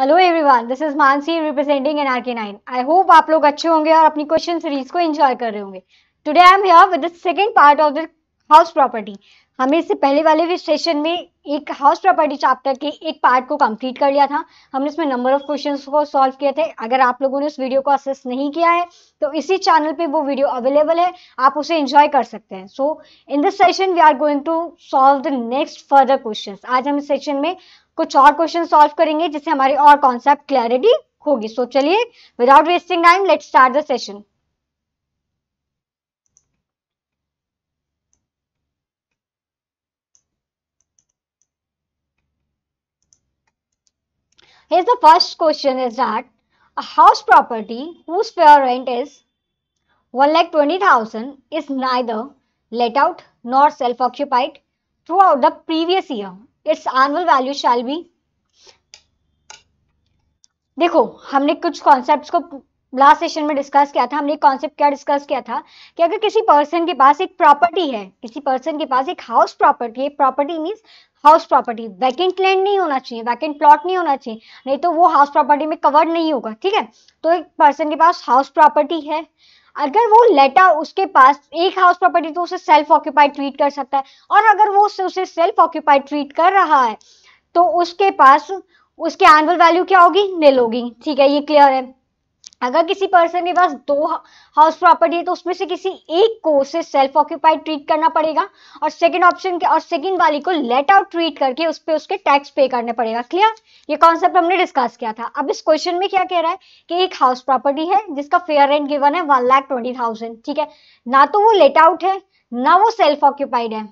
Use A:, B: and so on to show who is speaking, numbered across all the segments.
A: Hello everyone this is Mansi representing N R K nine I hope आप लोग अच्छे होंगे और अपनी क्वेश्चन सीरीज को एंजॉय कर रहे होंगे today I am here with the second part of the house property हमने इससे पहले वाले भी सेशन में एक हाउस प्रॉपर्टी चैप्टर के एक पार्ट को कंप्लीट कर लिया था हमने इसमें नंबर ऑफ क्वेश्चंस को सॉल्व किए थे अगर आप लोगों ने उस वीडियो को असेस नहीं किया है तो इसी चैनल पे वो वीडियो अवेलेबल है आप उसे एंजॉय कर सकते हैं so in this session we are going to solve the next further question आज हम इस सेशन में कुछ और क्वेश्चन सॉल्व करेंगे जिससे हमारी और कॉन्सेप्ट क्लैरिटी होगी सो चलिए without wasting time let start the session Here's the first question is that a house property whose fair rent is lakh 1,20,000 is neither let out nor self-occupied throughout the previous year it's annual value shall be देखो हमने कुछ concept को last session में discuss किया था हमने concept क्या discuss किया था कि अगर किसी पर्सन के पास एक प्रॉपर्टी है किसी पर्सन के पास एक हाउस प्रॉपर्टी है property means house property vacant land नहीं होना चाहिए वैकेंट प्लॉट नहीं होना चाहिए नहीं तो वो हाउस प्रॉपर्टी में कवर नहीं होगा ठीक है तो एक पर्सन के पास हाउस प्रॉपर्टी है अगर वो लेटर उसके पास एक हाउस प्रॉपर्टी तो उसे सेल्फ ऑक्यूपाइड ट्रीट कर सकता है और अगर वो उसे सेल्फ ऑक्यूपाइड ट्रीट कर रहा है तो उसके पास उसके एनुअल वैल्यू क्या होगी निल होगी ठीक है ये क्लियर है अगर किसी पर्सन के पास दो हाउस प्रॉपर्टी है तो उसमें से किसी एक को उसे सेल्फ ऑक्यूपाइड ट्रीट करना पड़ेगा और सेकंड ऑप्शन के और सेकंड वाली को लेट आउट ट्रीट करके उस पर उसके टैक्स पे करने पड़ेगा क्लियर ये कॉन्सेप्ट हमने डिस्कस किया था अब इस क्वेश्चन में क्या कह रहा है कि एक हाउस प्रॉपर्टी है जिसका फेयर रेंट गिवन है वन लाख ट्वेंटी थाउजेंड ठीक है ना तो वो लेट आउट है ना वो सेल्फ ऑक्यूपाइड है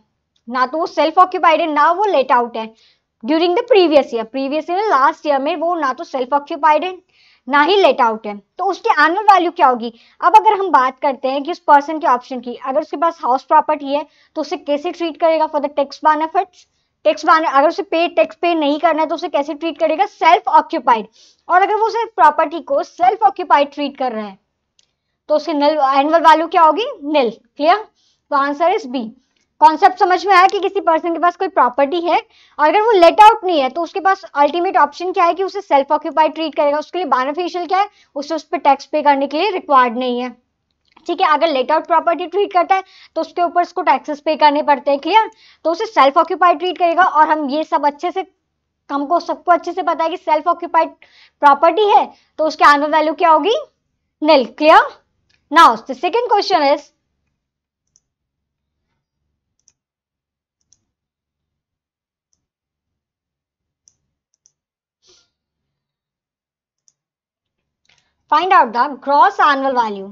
A: ना तो वो सेल्फ ऑक्यूपाइड है ना वो लेट आउट है during the previous year previous year last year में वो ना तो सेल्फ ऑक्यूपाइड है ना ही लेट आउट है तो उसकी एनुअल वैल्यू क्या होगी अब अगर हम बात करते हैं कि उस पर्सन के ऑप्शन की अगर उसके पास हाउस प्रॉपर्टी है तो उसे कैसे ट्रीट करेगा for the tax benefits tax अगर उसे पे टैक्स पे नहीं करना है तो उसे कैसे ट्रीट करेगा सेल्फ ऑक्यूपाइड और अगर वो उसे प्रॉपर्टी को सेल्फ ऑक्यूपाइड ट्रीट कर रहा है तो उसकी एनुअल वैल्यू क्या होगी निल क्लियर तो आंसर इज बी कॉन्सेप्ट समझ में आया कि किसी पर्सन के पास कोई प्रॉपर्टी है और अगर वो लेट आउट नहीं है तो उसके पास अल्टीमेट ऑप्शन क्या है कि उसे सेल्फ ऑक्यूपाइड ट्रीट करेगा उसके लिए बेनिफिशियल क्या है उसे उस पर टैक्स पे करने के लिए रिक्वायर्ड नहीं है ठीक है अगर लेट आउट प्रॉपर्टी ट्रीट करता है तो उसके ऊपर उसको टैक्सेस पे करने पड़ते हैं क्लियर तो उसे सेल्फ ऑक्यूपाइड ट्रीट करेगा और हम ये सब अच्छे से हमको सबको अच्छे से पता है कि सेल्फ ऑक्यूपाइड प्रॉपर्टी है तो उसके आनर वैल्यू क्या होगी nil clear now the second question is find out the gross annual value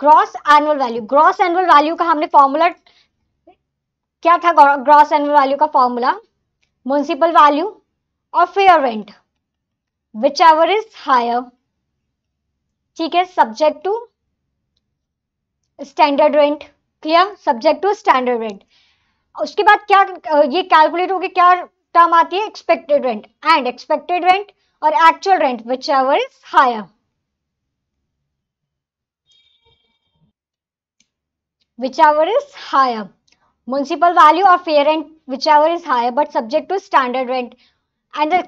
A: gross annual value gross annual value का हमने फॉर्मूला क्या था ग्रॉस एनुअल वैल्यू का फॉर्मूला म्यूनसिपल वैल्यू और fair rent whichever is higher ठीक है subject to standard rent clear subject to standard rent उसके बाद क्या ये कैलकुलेट होकर क्या टर्म आती है expected rent and expected rent और actual rent whichever is higher whichever is higher. Municipal value or fair rent whichever is higher but subject to standard rent. And the,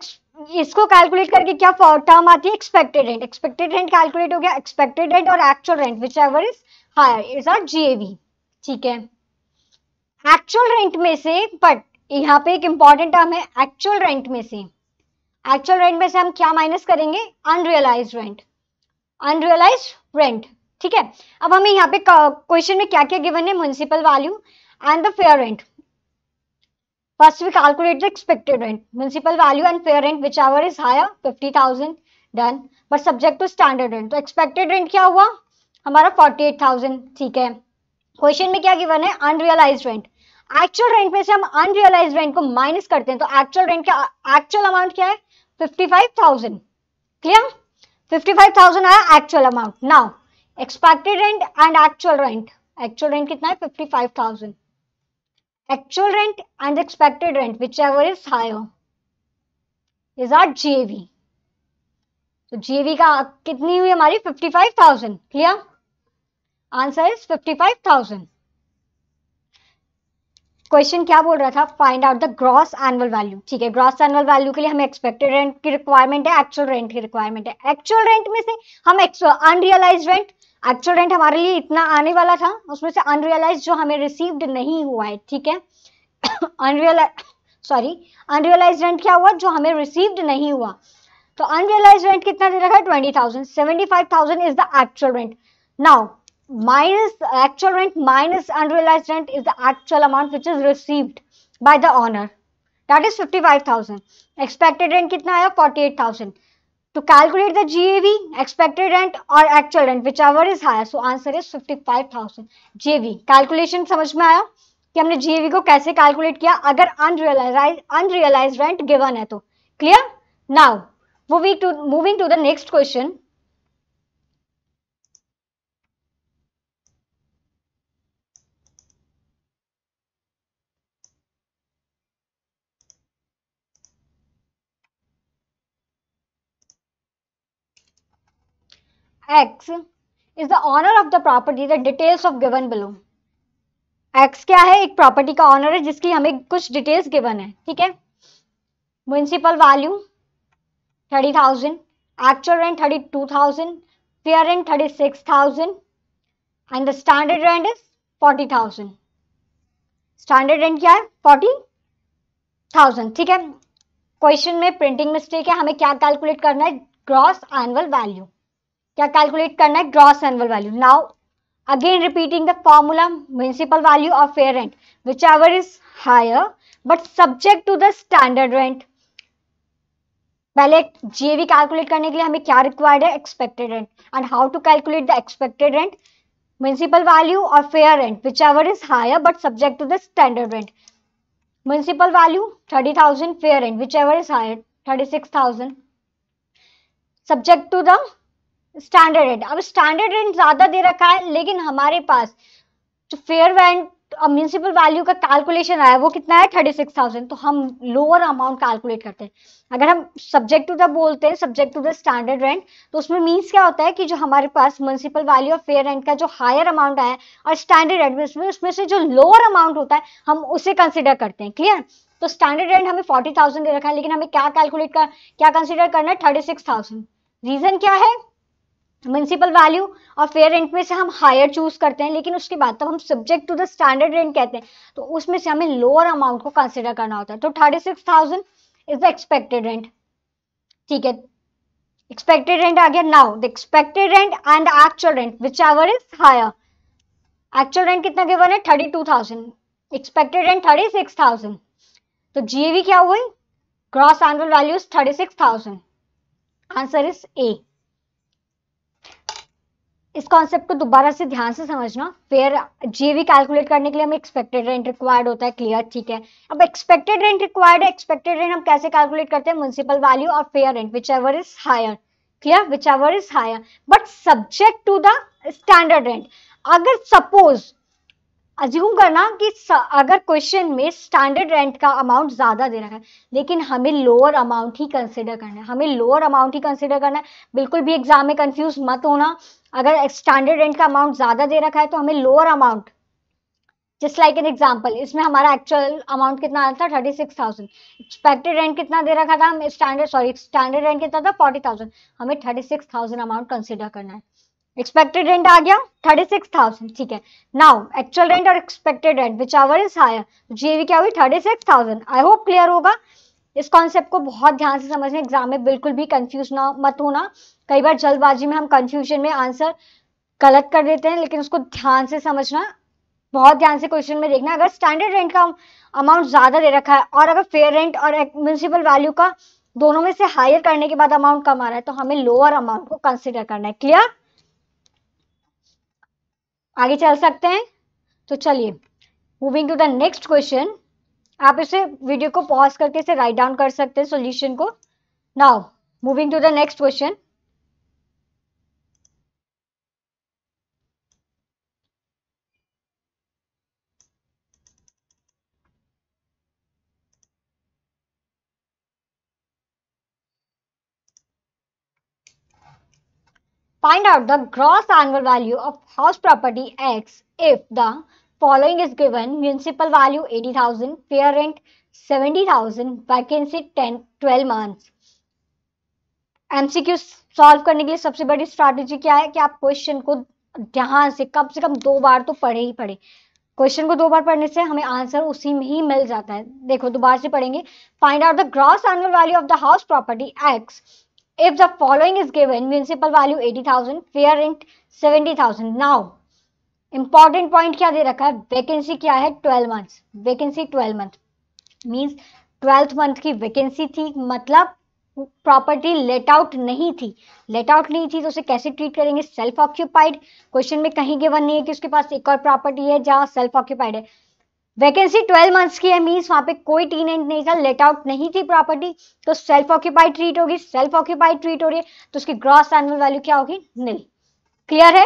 A: इसको calculate करके क्या term आती है expected rent expected rent calculate हो गया expected rent और actual rent whichever is higher is our GAV ठीक है एक्चुअल रेंट में से बट यहाँ पे एक इंपॉर्टेंट टर्म है एक्चुअल रेंट में से एक्चुअल रेंट में से हम क्या माइनस करेंगे अनरियलाइज रेंट अनरियलाइज रेंट ठीक है अब हमें यहाँ पे क्वेश्चन में क्या क्या गिवन है municipal value and the fair rent first First, we calculate the expected rent, municipal value and fair rent, whichever is higher, 50,000, done but subject to standard rent तो एक्सपेक्टेड रेंट क्या हुआ हमारा 48,000, ठीक है क्वेश्चन में क्या given है unrealise rent actual rent में से हम अनरियलाइज रेंट को माइनस करते हैं तो एक्चुअल रेंट का एक्चुअल अमाउंट क्या है 55,000, क्लियर 55,000 आया actual amount now expected rent and actual rent actual rent कितना है fifty five thousand actual rent and expected rent whichever is high हो इज आर जीएवी तो जीएवी का कितनी हुई हमारी fifty five thousand clear answer is fifty five thousand question क्या बोल रहा था find out the gross annual value ठीक है ग्रॉस एनुअल वैल्यू के लिए हमें एक्सपेक्टेड रेंट की रिक्वायरमेंट है एक्चुअल रेंट की रिक्वायरमेंट है एक्चुअल रेंट में से हम अनरियलाइज रेंट एक्चुअल रेंट हमारे लिए इतना आने वाला था उसमें से अनरियलाइज जो हमें रिसीव्ड नहीं हुआ है ठीक है अनरियलाइज सॉरी अनरियलाइज रेंट क्या हुआ जो हमें रिसीव्ड नहीं हुआ तो अनरियलाइज रेंट कितना दे रखा है twenty thousand seventy five thousand is the actual rent now minus actual rent minus unrealized rent is the actual amount which is received by the owner that is 55000 expected rent kitna aaya 48000 to calculate the GAV, expected rent or actual rent, whichever is higher. So answer is fifty-five thousand GAV. calculation समझ में आया कि हमने GAV को कैसे calculate किया अगर unrealized unrealized rent given है तो clear? Now moving to moving to the next question. x is the owner of the property the details of given below x क्या है एक प्रॉपर्टी का ऑनर है जिसकी हमें कुछ डिटेल्स गिवन है ठीक है municipal value thirty thousand actual rent thirty two thousand fair rent thirty six thousand and the standard rent is forty thousand standard rent क्या है फोर्टी थाउजेंड ठीक है क्वेश्चन में प्रिंटिंग मिस्टेक है हमें क्या कैलकुलेट करना है ग्रॉस एनुअल वैल्यू क्या कैलकुलेट करना है gross annual value now again repeating the formula municipal value of fair rent whichever is higher but subject to the standard rent पहले जीएवी कैलकुलेट करने के लिए हमें क्या रिक्वायर्ड है expected rent and how to calculate the expected rent municipal value और fair rent whichever is higher but subject to the standard rent municipal value thirty thousand fair rent whichever is higher thirty six thousand subject to the standard rent अब standard rent ज़्यादा दे रखा है लेकिन हमारे पास जो fair rent municipal value का कैलकुलेशन आया वो कितना है थर्टी सिक्स थाउजेंड तो हम लोअर अमाउंट कैलकुलेट करते हैं अगर हम सब्जेक्ट टू द बोलते हैं subject to the standard rent तो उसमें मीन्स क्या होता है कि जो हमारे पास म्यूनसिपल वैल्यू और फेयर रेंट का जो हायर अमाउंट आया और स्टैंडर्ड रेंट में उसमें उसमें से जो लोअर अमाउंट होता है हम उसे कंसिडर करते हैं क्लियर तो स्टैंडर्ड रेंट हमें फोर्टी थाउजेंड दे रखा है लेकिन हमें क्या कैलकुलेट कर क्या कंसिडर करना है थर्टी सिक्स थाउजेंड रीजन क्या है म्यूनसिपल वैल्यू और फेयर रेंट में से हम हायर चूज करते हैं लेकिन उसके बाद तब तो हम subject to the standard rent कहते हैं तो उसमें से हमें लोअर अमाउंट को कंसिडर करना होता है तो thirty six thousand is the expected rent ठीक है एक्सपेक्टेड रेंट आ गया now the expected rent and actual rent which our is higher actual rent कितना गिवन है thirty two thousand expected rent thirty six thousand तो GAV क्या हुई gross annual values thirty six thousand answer is a इस concept को दोबारा से ध्यान से समझना फिर जीवी कैलकुलेट करने के लिए हमें एक्सपेक्टेड रेंट रिक्वायर्ड होता है क्लियर ठीक है अब एक्सपेक्टेड रेंट रिक्वायर्ड है एक्सपेक्टेड रेंट हम कैसे कैलकुलेट करते हैं म्यूनसिपल वैल्यू और fair rent whichever is higher clear whichever is higher but subject to the standard rent अगर सपोज अज्यूम करना कि अगर क्वेश्चन में स्टैंडर्ड रेंट का अमाउंट ज़्यादा दे रखा है लेकिन हमें लोअर अमाउंट ही कंसिडर करना है हमें लोअर अमाउंट ही कंसिडर करना है बिल्कुल भी एग्जाम में कंफ्यूज मत होना अगर स्टैंडर्ड रेंट का अमाउंट ज़्यादा दे रखा है तो हमें lower amount just like an example इसमें हमारा एक्चुअल अमाउंट कितना आया था thirty six thousand expected rent कितना दे रखा था हम स्टैंडर्ड सॉरी स्टैंडर्ड रेंट कितना था फोर्टी थाउजेंड हमें thirty six thousand amount consider करना है एक्सपेक्टेड रेंट आ गया थर्टी सिक्स थाउजेंड ठीक है नाउ एक्चुअल रेंट और expected rent which our is higher GAV क्या हुई thirty six thousand I hope clear होगा इस कॉन्सेप्ट को बहुत ध्यान से समझना एग्जाम में बिल्कुल भी कंफ्यूज ना मत होना कई बार जल्दबाजी में हम कंफ्यूजन में आंसर गलत कर देते हैं लेकिन उसको ध्यान से समझना बहुत ध्यान से क्वेश्चन में देखना अगर स्टैंडर्ड रेंट का अमाउंट ज़्यादा दे रखा है और अगर फेयर रेंट और म्यूनसिपल वैल्यू का दोनों में से हायर करने के बाद अमाउंट कम आ रहा है तो हमें लोअर अमाउंट को कंसिडर करना है क्लियर आगे चल सकते हैं तो चलिए moving to the next question आप इसे वीडियो को पॉज करके इसे राइट डाउन कर सकते हैं सॉल्यूशन को now moving to the next question Find out the gross annual value of house property X if the following is given municipal value 80,000, fair rent 70,000, vacancy 10 12 months. MCQ solve करने के लिए सबसे बड़ी strategy क्या है कि आप क्वेश्चन को ध्यान से कम से कम दो बार तो पढ़े ही पढ़े क्वेश्चन को दो बार पढ़ने से हमें आंसर उसी में ही मिल जाता है देखो दोबारा से पढ़ेंगे find out the gross annual value of the house property X If the following is given, municipal value 80,000, fair rent 70,000. Now, important point क्या दे रखा है vacancy क्या है twelve months vacancy twelve month means twelfth month की vacancy थी मतलब property let out नहीं थी लेट आउट नहीं थी तो उसे कैसे ट्रीट करेंगे सेल्फ ऑक्यूपाइड क्वेश्चन में कहीं गिवन नहीं है कि उसके पास एक और प्रॉपर्टी है जहाँ सेल्फ ऑक्यूपाइड है वैकेंसी 12 मंथ्स की है मीन्स वहाँ पे कोई टीन एंड नहीं था लेट आउट नहीं थी प्रॉपर्टी तो सेल्फ ऑक्यूपाइड ट्रीट होगी सेल्फ ऑक्यूपाइड ट्रीट हो रही है तो उसकी ग्रॉस एनुअल वैल्यू क्या होगी नील क्लियर है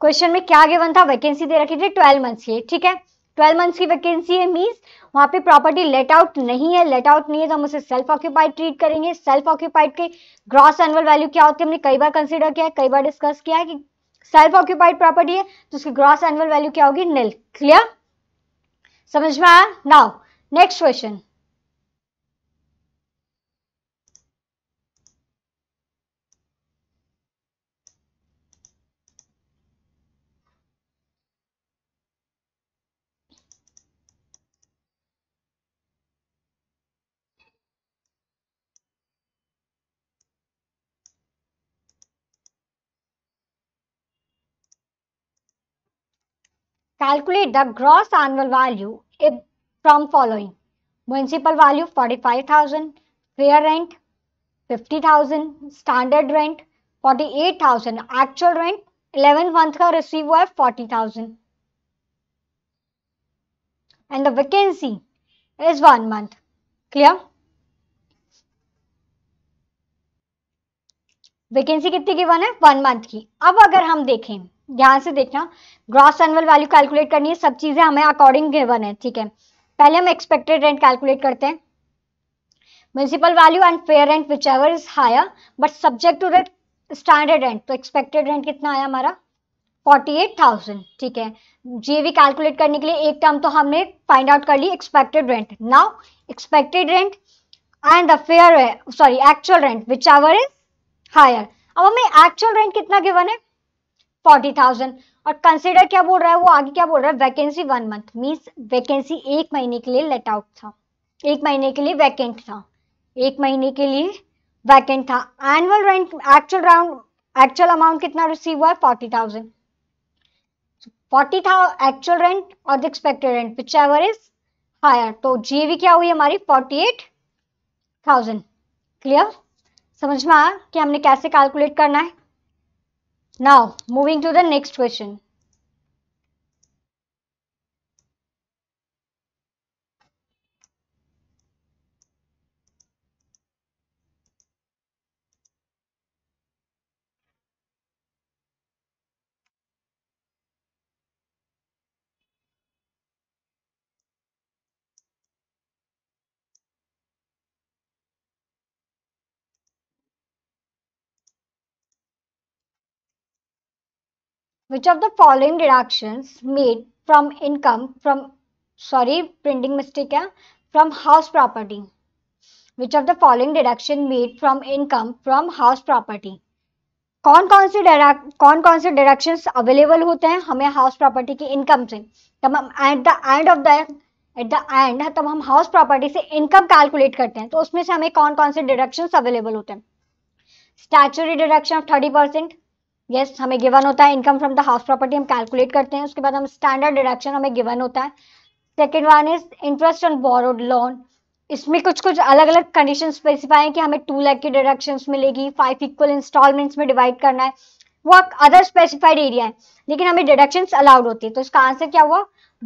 A: क्वेश्चन में क्या गिवन था वैकेंसी दे रखी थी ट्वेल्व मंथ्स की ठीक है ट्वेल्व मंथ्स की वैकेंसी है मीन्स वहाँ पे प्रॉपर्टी लेट आउट नहीं है लेट आउट नहीं है तो हम उसे सेल्फ ऑक्यूपाइड ट्रीट करेंगे सेल्फ ऑक्यूपाइड के ग्रॉस एनुअल वैल्यू क्या होती है हमने कई बार कंसिडर किया है कई बार डिस्कस किया है कि सेल्फ ऑक्यूपाइड प्रॉपर्टी है तो उसकी ग्रॉस एनुअल वैल्यू क्या होगी नील क्लियर समझ में आया now next question Calculate the gross annual value from following. Municipal value 45,000, fair rent 50,000, standard rent 48,000, actual rent 11 month का रिसीव हुआ है 40,000. And the vacancy is one month. Clear? Vacancy कितनी की वन है वन मंथ की अब अगर हम देखें ध्यान से देखना ग्रॉस एनुअल वैल्यू कैलकुलेट करनी है सब चीजें हमें अकॉर्डिंग गिवन है ठीक है पहले हम एक्सपेक्टेड रेंट कैलकुलेट करते हैं municipal value and fair rent whichever is higher but subject to rate standard rent तो एक्सपेक्टेड रेंट कितना आया हमारा फोर्टी एट थाउजेंड ठीक है भी कैलकुलेट करने के लिए एक टर्म तो हमने फाइंड आउट कर ली expected rent now expected rent and the fair sorry actual rent whichever is higher अब हमें एक्चुअल रेंट कितना गिवन है फोर्टी थाउजेंड और कंसिडर क्या बोल रहा है वो आगे क्या बोल रहा है vacancy one month means vacancy एक महीने के लिए लेट आउट था एक महीने के लिए वैकेंट था एक महीने के लिए वैकेंट था annual rent actual round actual amount कितना रिसीव हुआ है फोर्टी थाउजेंड फोर्टी था एक्चुअल रेंट और expected rent whichever is higher तो जीएवी क्या हुई हमारी फोर्टी एट थाउजेंड क्लियर समझ में आया कि हमने कैसे कैलकुलेट करना है Now, moving to the next question. Which of the following deductions made from income from sorry printing mistake है from house property which of the following deduction made from income from house property कौन कौन से कौन कौन से deductions available होते हैं हमें हाउस प्रॉपर्टी की इनकम से तब हम at the end of the at the end तब हम हाउस प्रॉपर्टी से इनकम कैलकुलेट करते हैं तो उसमें से हमें कौन कौन से डिडक्शंस अवेलेबल होते हैं statutory deduction of thirty percent yes yes, हमें गिवन होता है income from the house property हम कैलकुलेट करते हैं उसके बाद हम स्टैंडर्ड डिडक्शन हमें गिवन होता है second one is interest on borrowed loan इसमें कुछ कुछ अलग अलग कंडीशन स्पेसिफाई है कि हमें टू लैख की डिडक्शन मिलेगी फाइव इक्वल इंस्टॉलमेंट्स में डिवाइड करना है वो अदर स्पेसिफाइड एरिया है लेकिन हमें डिडक्शन अलाउड होती है तो इसका आंसर क्या हुआ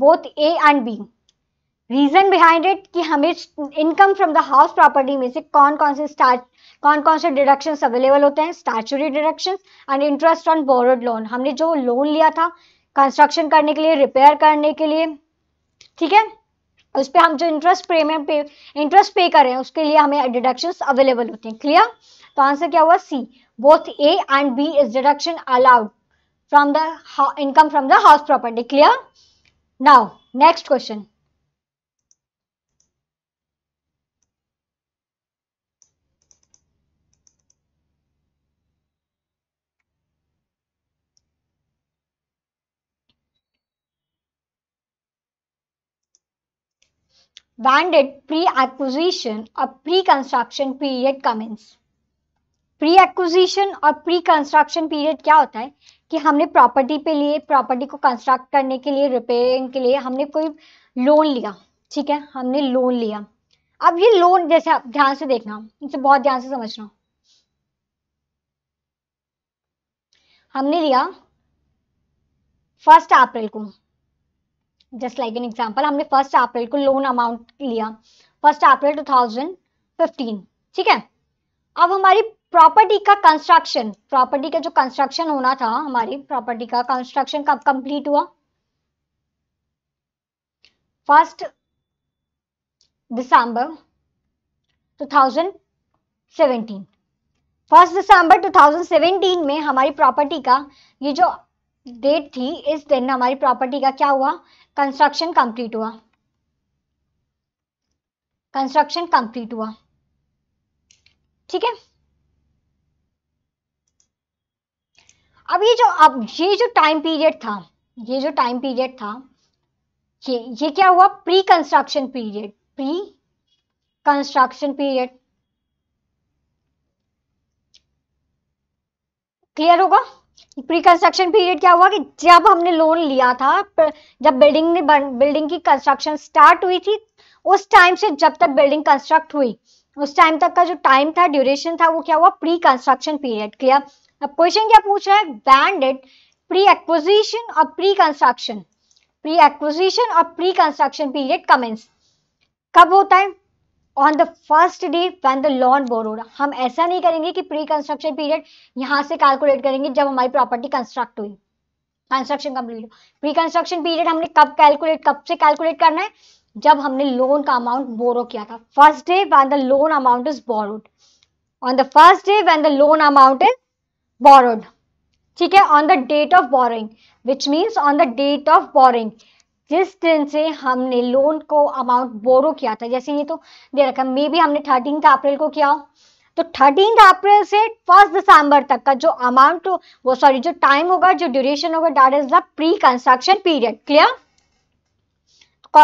A: both A and B reason behind it कि हमें income from the house property में से कौन कौन से स्टार्ट कौन कौन से डिडक्शन अवेलेबल होते हैं statutory deduction and interest on borrowed loan हमने जो लोन लिया था कंस्ट्रक्शन करने के लिए रिपेयर करने के लिए ठीक है उस पर हम जो इंटरेस्ट प्रीमियम पे इंटरेस्ट पे करें उसके लिए हमें डिडक्शन अवेलेबल होते हैं क्लियर तो आंसर क्या हुआ C both A and B is deduction allowed from the income from the house property clear now next question When did pre-acquisition or pre-construction period commence? Pre-acquisition और pre-construction period क्या होता है कि हमने property पे लिए प्रॉपर्टी को construct करने के लिए रिपेयरिंग के लिए हमने कोई लोन लिया ठीक है हमने लोन लिया अब ये लोन जैसे आप ध्यान से देखना इसे बहुत ध्यान से समझना हमने लिया फर्स्ट अप्रैल को जस्ट लाइक एन एग्जाम्पल हमने फर्स्ट अप्रैल को लोन अमाउंट लिया फर्स्ट अप्रैल 2015 ठीक है अब हमारी प्रॉपर्टी का कंस्ट्रक्शन प्रॉपर्टी का जो कंस्ट्रक्शन होना था हमारी प्रॉपर्टी का कंस्ट्रक्शन कब कंप्लीट हुआ फर्स्ट दिसंबर 2017 फर्स्ट दिसंबर 2017 में हमारी प्रॉपर्टी का ये जो डेट थी इस दिन हमारी प्रॉपर्टी का क्या हुआ कंस्ट्रक्शन कंप्लीट हुआ कंस्ट्रक्शन कंप्लीट हुआ ठीक है अब ये जो अब ये जो टाइम पीरियड था ये जो टाइम पीरियड था ये ये क्या हुआ pre construction period pre construction period clear होगा प्री कंस्ट्रक्शन पीरियड क्या हुआ कि जब हमने लोन लिया था जब बिल्डिंग ने बिल्डिंग की कंस्ट्रक्शन स्टार्ट हुई थी उस टाइम से जब तक बिल्डिंग कंस्ट्रक्ट हुई उस टाइम तक का जो टाइम था ड्यूरेशन था वो क्या हुआ प्री कंस्ट्रक्शन पीरियड क्लियर अब क्वेश्चन क्या पूछ रहा है बैंडेड प्री एक्विजिशन और प्री कंस्ट्रक्शन प्री एक्विजिशन और प्री कंस्ट्रक्शन पीरियड कमेंस कब होता है on the first day when the loan borrowed हम ऐसा नहीं करेंगे कि प्री कंस्ट्रक्शन पीरियड यहां से कैलकुलेट करेंगे जब हमारी प्रॉपर्टी कंस्ट्रक्ट हुई construction complete pre construction period हमने कब कैलकुलेट कब से कैलकुलेट करना है जब हमने लोन का अमाउंट बोरो किया था first day when the loan amount is borrowed on the first day when the loan amount is borrowed ठीक है on the date of borrowing which means on the date of borrowing जिस दिन से हमने loan को amount borrow किया था जैसे ये तो दे रखा मे भी हमने थर्टीन अप्रैल को किया हो तो थर्टीन अप्रैल से फर्स्ट दिसंबर तक का जो अमाउंट वो सॉरी जो टाइम होगा जो ड्यूरेशन होगा date is the pre construction period clear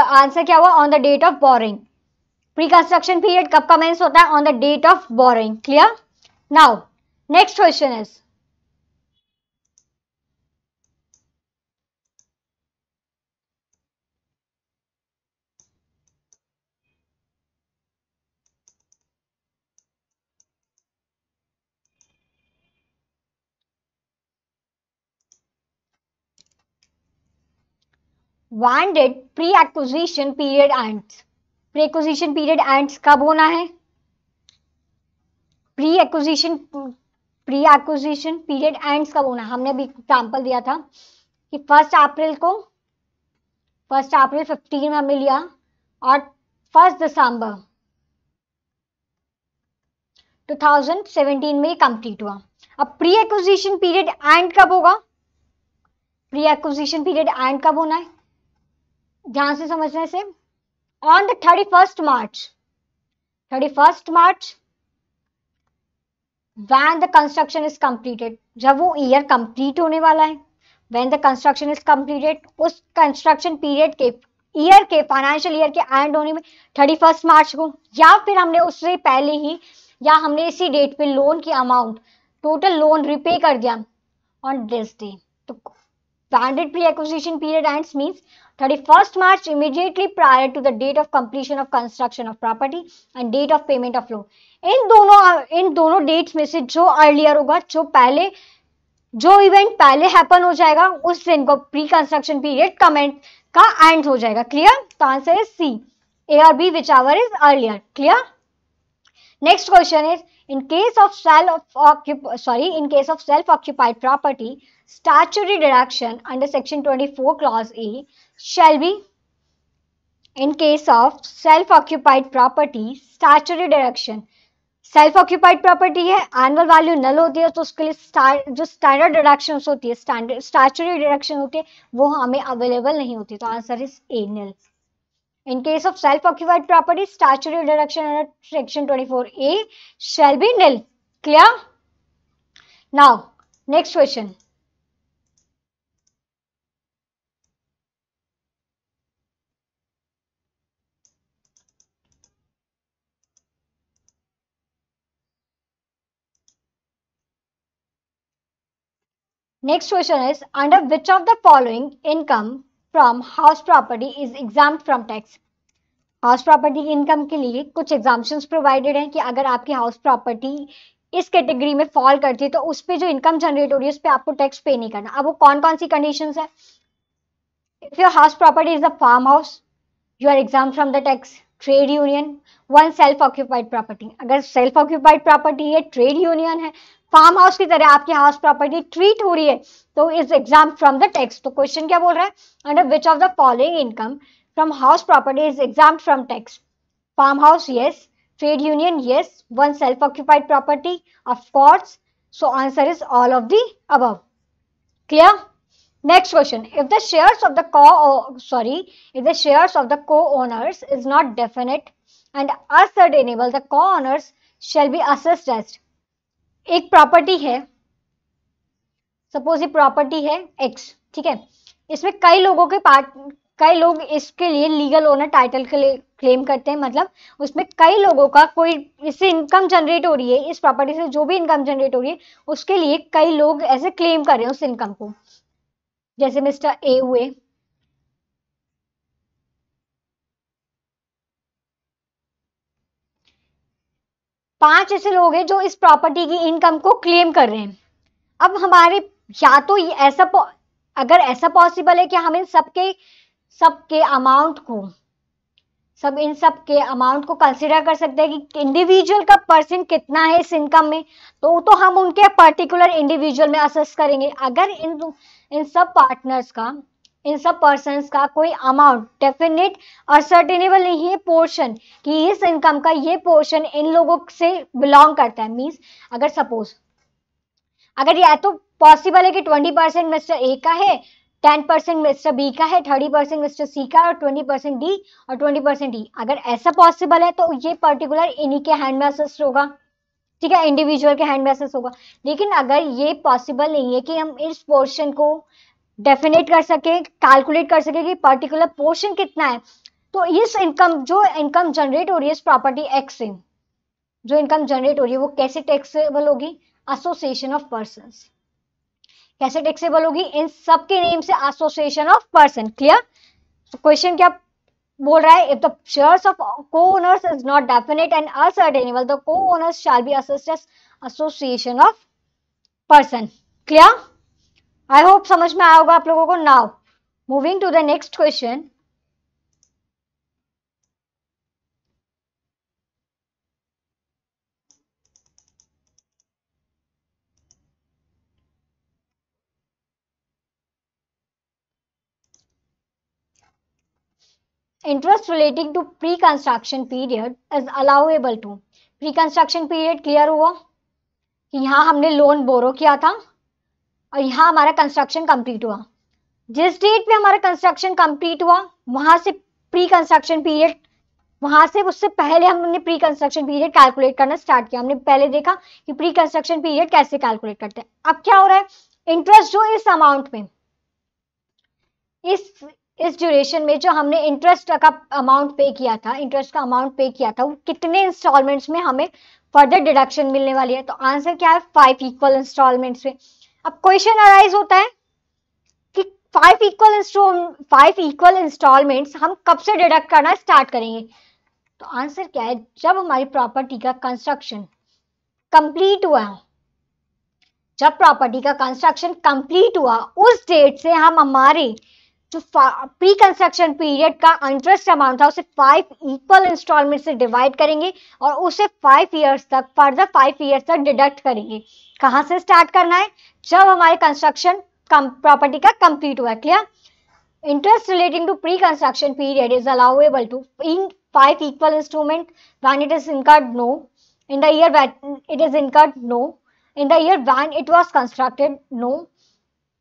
A: answer क्या हुआ on the date of boring pre construction period कब कमेंस होता है on the date of boring clear now next question is When did pre-acquisition period ends? Pre-acquisition period ends कब होना है pre-acquisition pre-acquisition period ends कब होना हमने अभी एग्जाम्पल दिया था कि फर्स्ट अप्रैल को फर्स्ट अप्रैल फिफ्टीन में हमें लिया और फर्स्ट दिसंबर 2017 में कंप्लीट हुआ अब प्री एक्विजिशन पीरियड एंड कब होगा प्री एक्विजिशन पीरियड एंड कब होना है ध्यान से समझने से on the thirty first March thirty first March when the construction is completed जब वो ईयर कंप्लीट होने वाला है when the construction is completed उस कंस्ट्रक्शन पीरियड के ईयर के फाइनेंशियल ईयर के एंड होने में थर्टी फर्स्ट मार्च को या फिर हमने उससे पहले ही या हमने इसी डेट पे लोन की अमाउंट टोटल लोन रिपे कर दिया ऑन दिस डे तो Banded pre-acquisition period ends means 31st March immediately prior to the date of completion of construction of property and date of payment of loan. इन दोनों इन दोनों dates में से जो अर्लियर होगा जो पहले जो इवेंट पहले हैपन हो जाएगा उस दिन को प्री कंस्ट्रक्शन पीरियड कमेंट का एंड हो जाएगा क्लियर तो आंसर इज सी ए और B which our is earlier clear next question is in case of self sorry in case of self occupied property statutory deduction under section 24 clause e shall be in case of self-occupied property statutory deduction self occupied property hai annual value null hoti hai to uske liye jo standard deductions hoti hai standard statutory deduction होती है वो हमें available नहीं होती तो answer is A null in case of self occupied property statutory deduction under section 24a shall be nil clear now next question Next question is under which of the following income from house property is exempt from tax? House property की income के लिए कुछ exemptions provided हैं कि अगर आपकी house property इस category में फॉल करती है तो उस पर जो इनकम जनरेट हो रही है उस पर आपको टैक्स पे नहीं करना अब वो कौन कौन सी कंडीशन है if your house property is a farm house you are exempt from the tax trade union one self occupied property अगर सेल्फ ऑक्यूपाइड प्रॉपर्टी है ट्रेड यूनियन है फार्म हाउस की तरह आपकी हाउस प्रॉपर्टी ट्रीट हो रही है तो is exempt from the tax तो क्वेश्चन क्या बोल रहा है under which of the following income from house property is exempt from tax farm house yes trade union yes one self occupied property of course so answer is all of the अब clear Next question, if the shares of the co sorry, if the shares of the co-owners is not definite and ascertainable, the co-owners shall be assessed as एक property है suppose ये property है X ठीक है इसमें कई लोगों के पार्ट कई लोग इसके लिए लीगल ओनर टाइटल के लिए क्लेम करते हैं मतलब उसमें कई लोगों का कोई इससे इनकम जनरेट हो रही है इस प्रॉपर्टी से जो भी इनकम जनरेट हो रही है उसके लिए कई लोग ऐसे क्लेम कर रहे हैं उस इनकम को जैसे मिस्टर ए हुए पांच ऐसे लोग हैं जो इस प्रॉपर्टी की इनकम को क्लेम कर रहे हैं अब हमारे या तो ऐसा अगर ऐसा पॉसिबल है कि हम इन सबके सबके अमाउंट को सब इन सब के अमाउंट को कंसिडर कर सकते हैं कि इंडिविजुअल का परसेंट कितना है इस इनकम में तो तो हम उनके पर्टिकुलर इंडिविजुअल में असेस करेंगे अगर इन इन सब पार्टनर्स का इन सब पर्सन का कोई अमाउंट डेफिनेट और सर्टेनेबल नहीं है पोर्शन कि इस इनकम का ये पोर्शन इन लोगों से बिलोंग करता है मीन्स अगर सपोज अगर यह तो पॉसिबल है कि ट्वेंटी परसेंट मिस्टर ए का है टेन परसेंट मिस्टर बी का है थर्टी परसेंट मिस्टर सी का और ट्वेंटी परसेंट डी और ट्वेंटी परसेंट ई अगर ऐसा पॉसिबल है तो ये पर्टिकुलर इन्हीं के हैंड में असिस्ट होगा ठीक है इंडिविजुअल के हैंड मैसेज होगा लेकिन अगर ये पॉसिबल नहीं है कि हम इस पोर्शन को डेफिनेट कर सके कैलकुलेट कर सके कि पर्टिकुलर पोर्शन कितना है तो इस इनकम जो इनकम जनरेट हो रही है इस प्रॉपर्टी एक्स से जो इनकम जनरेट हो रही है वो कैसे टैक्सेबल होगी एसोसिएशन ऑफ पर्सन कैसे टैक्सेबल होगी इन सबके नेम से association of person clear question क्या बोल रहा है if the shares of co owners is not definite and ascertainable the co owners shall be assessed association of person clear I hope समझ में आया होगा आप लोगों को now moving to the next question interest relating to pre-construction period is allowable to pre-construction period clear हुआ कि यहाँ हमने लोन बोरो किया था और यहाँ हमारा कंस्ट्रक्शन कंप्लीट हुआ जिस डेट पे हमारा कंस्ट्रक्शन कंप्लीट हुआ वहां से प्री कंस्ट्रक्शन पीरियड वहां से उससे पहले हमने प्री कंस्ट्रक्शन पीरियड कैलकुलेट करना स्टार्ट किया हमने पहले देखा कि प्री कंस्ट्रक्शन पीरियड कैसे कैलकुलेट करते हैं अब क्या हो रहा है इंटरेस्ट जो इस अमाउंट में इस इस ड्यूरेशन में जो हमने इंटरेस्ट का अमाउंट पे किया था इंटरेस्ट का अमाउंट पे किया था वो कितने इंस्टॉलमेंट्स में हमें फर्दर डिडक्शन मिलने वाली है तो आंसर क्या है फाइव इक्वल इंस्टॉलमेंट्स में अब क्वेश्चन अराइज होता है कि five equal five equal instalments हम कब से डिडक्ट करना स्टार्ट करेंगे तो आंसर क्या है जब हमारी प्रॉपर्टी का कंस्ट्रक्शन कंप्लीट हुआ है जब प्रॉपर्टी का कंस्ट्रक्शन कंप्लीट हुआ उस डेट से हम हमारे जो प्री कंस्ट्रक्शन पीरियड का इंटरेस्ट अमाउंट था उसे फाइव इक्वल इंस्टॉलमेंट से डिवाइड करेंगे और उसे फाइव ईयर्स तक फर्दर फाइव ईयर्स तक डिडक्ट करेंगे कहाँ से स्टार्ट करना है जब हमारे कंस्ट्रक्शन प्रॉपर्टी का कंप्लीट हुआ clear interest relating to pre-construction period is allowable to in five equal instrument when it is incurred no in the year when it is incurred no in the year when it was constructed no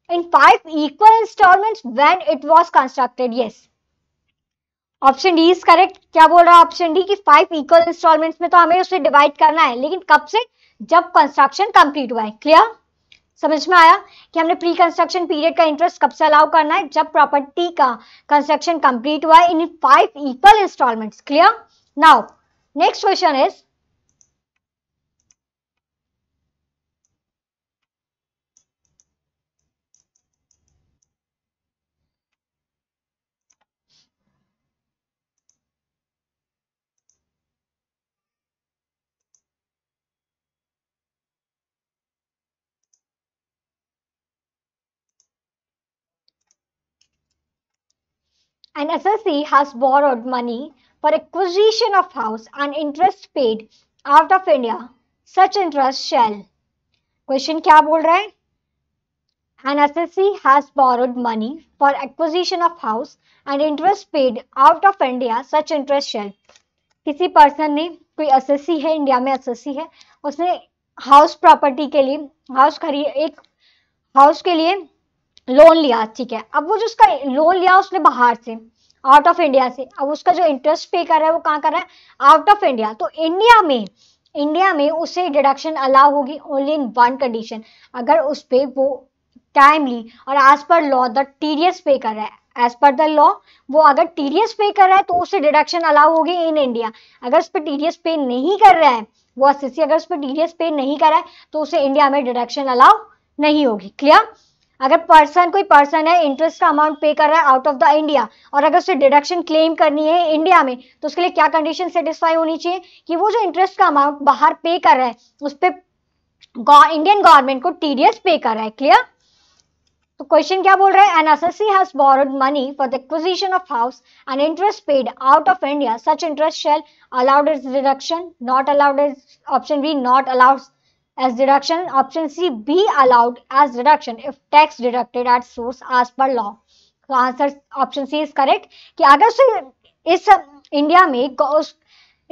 A: in five equal installments when it was constructed yes option D is correct क्या बोल रहा है option D की five equal instalments में तो हमें उसे divide करना है लेकिन कब से जब कंस्ट्रक्शन कंप्लीट हुआ है क्लियर समझ में आया कि हमने प्री कंस्ट्रक्शन पीरियड का इंटरेस्ट कब से अलाउ करना है जब प्रॉपर्टी का कंस्ट्रक्शन कंप्लीट हुआ है in five equal instalments clear now next question is an assessee has borrowed money for acquisition of house and interest paid out of India, such interest shall. Question क्या बोल रहा है? An assessee has borrowed money for acquisition of house and interest paid out of India, such interest shall. किसी person ने कोई assessee है India में assessee है उसने house property के लिए house खरीद एक house के लिए लोन लिया ठीक है अब वो जो उसका लोन लिया उसने बाहर से आउट ऑफ इंडिया से अब उसका जो इंटरेस्ट पे कर रहा है वो कहाँ कर रहा है आउट ऑफ इंडिया तो इंडिया में इंडिया में उसे डिडक्शन अलाउ होगी ओनली इन वन कंडीशन अगर उस पर वो टाइमली और as per law the TDS पे कर रहा है एज पर द लॉ वो अगर टीडीएस पे कर रहा है तो उसे डिडक्शन अलाउ होगी इन इंडिया अगर उस पर टीडीएस पे नहीं कर रहा है वो एस अगर उस पर टीडीएस पे नहीं कर रहा है तो उसे इंडिया में डिडक्शन अलाउ नहीं होगी क्लियर अगर पर्सन कोई पर्सन है इंटरेस्ट का अमाउंट पे कर रहा है आउट ऑफ द इंडिया और अगर उसे डिडक्शन क्लेम करनी है इंडिया में तो उसके लिए क्या कंडीशन सेटिस्फाई होनी चाहिए कि वो जो इंटरेस्ट का अमाउंट बाहर पे कर रहा है उस पर इंडियन गवर्नमेंट को टीडीएस पे कर रहा है क्लियर तो क्वेश्चन क्या बोल रहा है an assessee has borrowed money for the acquisition of house and interest paid out of India such interest shall allowed as deduction not allowed is option B not allowed as deduction option c be allowed as deduction if tax deducted at source as per law तो answer option C is correct कि अगर उसे इस India में उस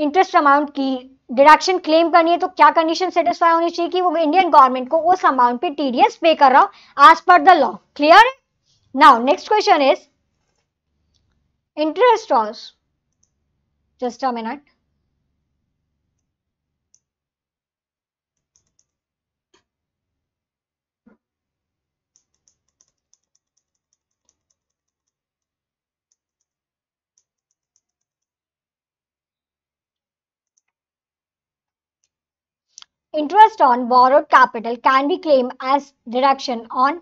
A: interest amount की deduction claim करनी है तो क्या कंडीशन सेटिस्फाई होनी चाहिए कि वो इंडियन गवर्नमेंट को उस अमाउंट पे टीडीएस पे कर रहा हो as per the law clear now next question is interest ऑस just a minute interest on borrowed capital can be claim as deduction on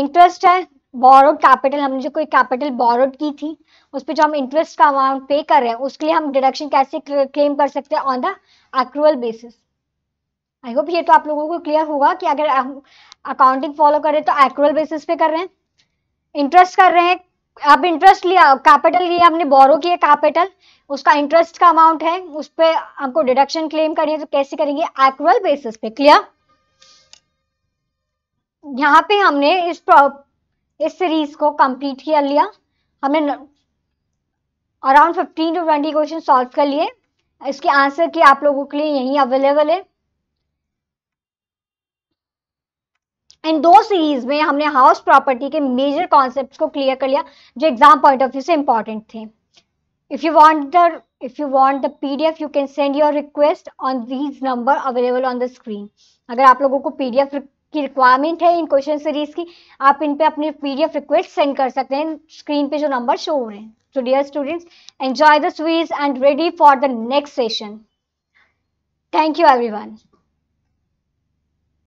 A: interest है बोरोड कैपिटल हमने जो कोई कैपिटल बोरोड की थी उस पर जो हम इंटरेस्ट का अमाउंट पे कर रहे हैं उसके लिए हम डिडक्शन कैसे क्लेम कर सकते हैं on the accrual basis I hope ये तो आप लोगों को क्लियर होगा कि अगर अकाउंटिंग फॉलो करें तो एक्रूअल बेसिस पे कर रहे हैं इंटरेस्ट कर रहे हैं आप इंटरेस्ट लिया कैपिटल लिया आपने बोरो किया कैपिटल उसका इंटरेस्ट का अमाउंट है उस पर आपको डिडक्शन क्लेम करनी है तो कैसे करेंगे एक्ल बेसिस पे क्लियर यहाँ पे हमने इस इस सीरीज को कंप्लीट कर लिया हमने अराउंड 15 टू 20 क्वेश्चन सॉल्व कर लिए इसके आंसर की आप लोगों के लिए यही अवेलेबल है इन दो सीरीज में हमने हाउस प्रॉपर्टी के मेजर कॉन्सेप्ट्स को क्लियर कर लिया जो एग्जाम पॉइंट ऑफ व्यू से इंपॉर्टेंट थे if you want the if you want the pdf you can send your request on these number available on the screen अगर आप लोगों को pdf की रिक्वायरमेंट है इन क्वेश्चन सीरीज की आप इन पे अपने पीडीएफ रिक्वेस्ट सेंड कर सकते हैं स्क्रीन पे जो नंबर शो हो रहे हैं so dear students enjoy the sweets and ready for the next session thank you every